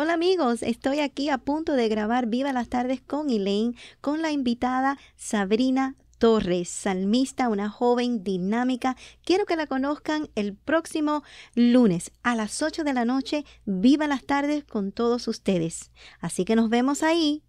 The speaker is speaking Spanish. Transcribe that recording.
Hola amigos, estoy aquí a punto de grabar Viva las tardes con Elaine, con la invitada Sabrina Torres, salmista, una joven dinámica. Quiero que la conozcan el próximo lunes a las 8 de la noche. Viva las tardes con todos ustedes. Así que nos vemos ahí.